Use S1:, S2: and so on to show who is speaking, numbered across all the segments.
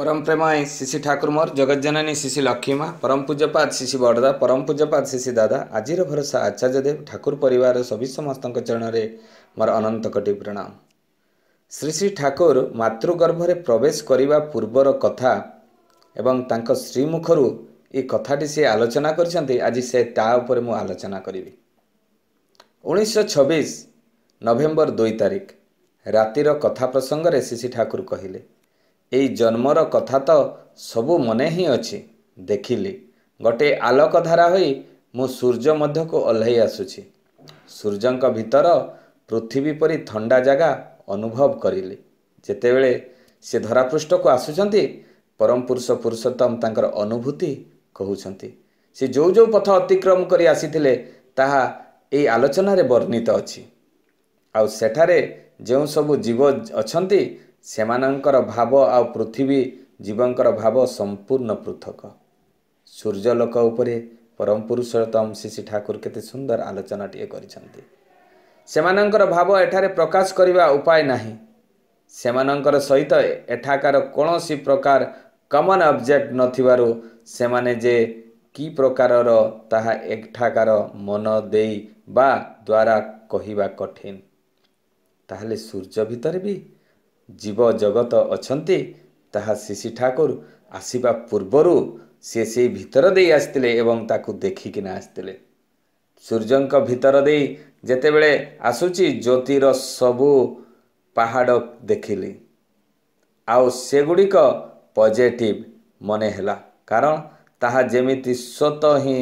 S1: ପରମ ପ୍ରେମୟ ଶିଶି ଠାକୁର ମୋର ଜଗତ ଜନନୀ ଶିଶି ଲକ୍ଷ୍ମୀ ମା ପରମ ପୂଜ୍ୟପାଦ ଶିଶି ବଡ଼ଦା ପରମ ପୂଜ୍ୟପାଦ ଶିଶି ଦାଦା ଆଜିର ଭରସା ଆଚାର୍ଯ୍ୟ ଦେବ ଠାକୁର ପରିବାରର ସବି ସମସ୍ତଙ୍କ ଚରଣରେ ମୋର ଅନନ୍ତ କୋଟି ପ୍ରଣାମ ଶ୍ରୀ ଶ୍ରୀ ଠାକୁର ମାତୃଗର୍ଭରେ ପ୍ରବେଶ କରିବା ପୂର୍ବର କଥା ଏବଂ ତାଙ୍କ ଶ୍ରୀମୁଖରୁ ଏ କଥାଟି ସେ ଆଲୋଚନା କରିଛନ୍ତି ଆଜି ସେ ତା ଉପରେ ମୁଁ ଆଲୋଚନା କରିବି ଉଣେଇଶହ ଛବିଶ ନଭେମ୍ବର ଦୁଇ ତାରିଖ ରାତିର କଥା ପ୍ରସଙ୍ଗରେ ଶ୍ରୀ ଠାକୁର କହିଲେ ଏଇ ଜନ୍ମର କଥା ତ ସବୁ ମନେ ହିଁ ଅଛି ଦେଖିଲି ଗୋଟିଏ ଧାରା ହୋଇ ମୁଁ ସୂର୍ଯ୍ୟ ମଧ୍ୟକୁ ଓହ୍ଲାଇ ଆସୁଛି ସୂର୍ଯ୍ୟଙ୍କ ଭିତର ପୃଥିବୀ ପରି ଥଣ୍ଡା ଜାଗା ଅନୁଭବ କରିଲି ଯେତେବେଳେ ସେ ଧରାପୃଷ୍ଠକୁ ଆସୁଛନ୍ତି ପରମ ପୁରୁଷ ପୁରୁଷୋତ୍ତମ ତାଙ୍କର ଅନୁଭୂତି କହୁଛନ୍ତି ସେ ଯେଉଁ ଯେଉଁ ପଥ ଅତିକ୍ରମ କରି ଆସିଥିଲେ ତାହା ଏଇ ଆଲୋଚନାରେ ବର୍ଣ୍ଣିତ ଅଛି ଆଉ ସେଠାରେ ଯେଉଁ ସବୁ ଜୀବ ଅଛନ୍ତି ସେମାନଙ୍କର ଭାବ ଆଉ ପୃଥିବୀ ଜୀବଙ୍କର ଭାବ ସମ୍ପୂର୍ଣ୍ଣ ପୃଥକ ସୂର୍ଯ୍ୟ ଲୋକ ଉପରେ ପରମ ପୁରୁଷୋତ୍ତମ ଶ୍ରୀ ଠାକୁର କେତେ ସୁନ୍ଦର ଆଲୋଚନାଟିଏ କରିଛନ୍ତି ସେମାନଙ୍କର ଭାବ ଏଠାରେ ପ୍ରକାଶ କରିବା ଉପାୟ ନାହିଁ ସେମାନଙ୍କର ସହିତ ଏଠାକାର କୌଣସି ପ୍ରକାର କମନ୍ ଅବଜେକ୍ଟ ନଥିବାରୁ ସେମାନେ ଯେ କି ପ୍ରକାରର ତାହା ଏଠାକାର ମନ ଦେଇ ବା ଦ୍ୱାରା କହିବା କଠିନ ତାହେଲେ ସୂର୍ଯ୍ୟ ଭିତରେ ବି ଜୀବଜଗତ ଅଛନ୍ତି ତାହା ଶିଶି ଠାକୁର ଆସିବା ପୂର୍ବରୁ ସେ ସେଇ ଭିତର ଦେଇ ଆସିଥିଲେ ଏବଂ ତାକୁ ଦେଖିକିନା ଆସିଥିଲେ ସୂର୍ଯ୍ୟଙ୍କ ଭିତର ଦେଇ ଯେତେବେଳେ ଆସୁଛି ଜ୍ୟୋତିର ସବୁ ପାହାଡ଼ ଦେଖିଲି ଆଉ ସେଗୁଡ଼ିକ ପଜିଟିଭ ମନେ ହେଲା କାରଣ ତାହା ଯେମିତି ସ୍ୱତ ହିଁ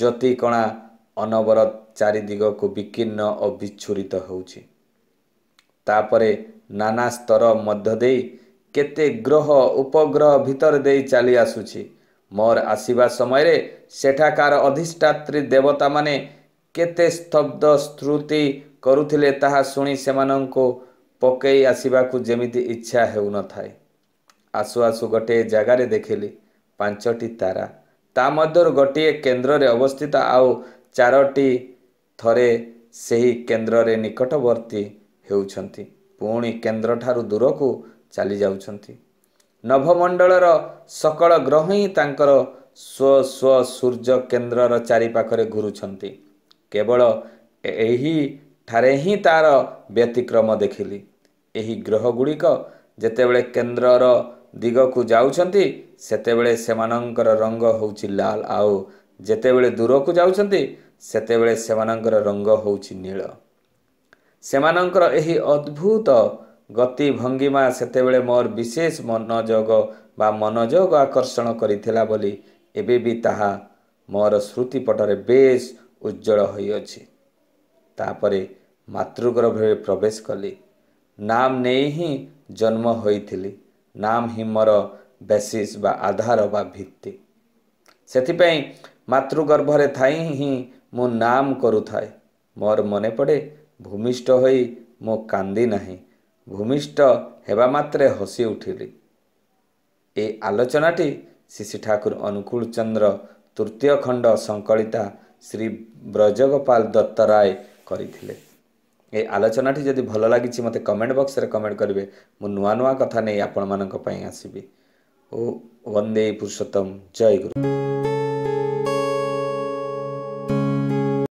S1: ଜ୍ୟୋତି କଣା ଅନବରତ ଚାରିଦିଗକୁ ବିକିର୍ଣ୍ଣ ଓ ବିଚ୍ଛୁରିତ ହେଉଛି ତାପରେ ନାନା ସ୍ତର ମଧ୍ୟ ଦେଇ କେତେ ଗ୍ରହ ଉପଗ୍ରହ ଭିତର ଦେଇ ଚାଲି ଆସୁଛି ମୋର ଆସିବା ସମୟରେ ସେଠାକାର ଅଧିଷ୍ଠାତ୍ରୀ ଦେବତାମାନେ କେତେ ସ୍ତବ୍ଧ ସ୍ତୃତି କରୁଥିଲେ ତାହା ଶୁଣି ସେମାନଙ୍କୁ ପକେଇ ଆସିବାକୁ ଯେମିତି ଇଚ୍ଛା ହେଉନଥାଏ ଆସୁ ଆସୁ ଗୋଟିଏ ଜାଗାରେ ଦେଖିଲି ପାଞ୍ଚଟି ତାରା ତା ମଧ୍ୟରୁ ଗୋଟିଏ କେନ୍ଦ୍ରରେ ଅବସ୍ଥିତ ଆଉ ଚାରୋଟି ଥରେ ସେହି କେନ୍ଦ୍ରରେ ନିକଟବର୍ତ୍ତୀ ହେଉଛନ୍ତି ପୁଣି କେନ୍ଦ୍ରଠାରୁ ଦୂରକୁ ଚାଲିଯାଉଛନ୍ତି ନଭମଣ୍ଡଳର ସକଳ ଗ୍ରହ ହିଁ ତାଙ୍କର ସ୍ୱ ସ୍ୱ ସୂର୍ଯ୍ୟ କେନ୍ଦ୍ରର ଚାରିପାଖରେ ଘୁରୁଛନ୍ତି କେବଳ ଏହିଠାରେ ହିଁ ତା'ର ବ୍ୟତିକ୍ରମ ଦେଖିଲି ଏହି ଗ୍ରହ ଗୁଡ଼ିକ ଯେତେବେଳେ କେନ୍ଦ୍ରର ଦିଗକୁ ଯାଉଛନ୍ତି ସେତେବେଳେ ସେମାନଙ୍କର ରଙ୍ଗ ହେଉଛି ଲାଲ ଆଉ ଯେତେବେଳେ ଦୂରକୁ ଯାଉଛନ୍ତି ସେତେବେଳେ ସେମାନଙ୍କର ରଙ୍ଗ ହେଉଛି ନୀଳ ସେମାନଙ୍କର ଏହି ଅଦ୍ଭୁତ ଗତି ଭଙ୍ଗିମା ସେତେବେଳେ ମୋର ବିଶେଷ ମନୋଯୋଗ ବା ମନୋଯୋଗ ଆକର୍ଷଣ କରିଥିଲା ବୋଲି ଏବେ ବି ତାହା ମୋର ଶ୍ରୁତି ପଟରେ ବେଶ ଉଜ୍ଜଳ ହୋଇଅଛି ତାପରେ ମାତୃଗର୍ଭରେ ପ୍ରବେଶ କଲି ନାମ ନେଇ ହିଁ ଜନ୍ମ ହୋଇଥିଲି ନାମ ହିଁ ମୋର ବେସିସ୍ ବା ଆଧାର ବା ଭିତ୍ତି ସେଥିପାଇଁ ମାତୃଗର୍ଭରେ ଥାଇ ହିଁ ମୁଁ ନାମ କରୁଥାଏ ମୋର ମନେ ପଡ଼େ ଭୂମିଷ୍ଠ ହୋଇ ମୋ କାନ୍ଦି ନାହିଁ ଭୂମିଷ୍ଠ ହେବା ମାତ୍ରେ ହସି ଉଠିଲି ଏ ଆଲୋଚନାଟି ଶିଶି ଠାକୁର ଅନୁକୂଳ ଚନ୍ଦ୍ର ତୃତୀୟ ଖଣ୍ଡ ସଂକଳିତା ଶ୍ରୀ ବ୍ରଜଗୋପାଳ ଦତ୍ତ ରାୟ କରିଥିଲେ ଏ ଆଲୋଚନାଟି ଯଦି ଭଲ ଲାଗିଛି ମୋତେ କମେଣ୍ଟ ବକ୍ସରେ କମେଣ୍ଟ କରିବେ ମୁଁ ନୂଆ ନୂଆ କଥା ନେଇ ଆପଣମାନଙ୍କ ପାଇଁ ଆସିବି ଓ ବନ୍ଦେ ପୁରୁଷୋତ୍ତମ ଜୟ ଗୁରୁ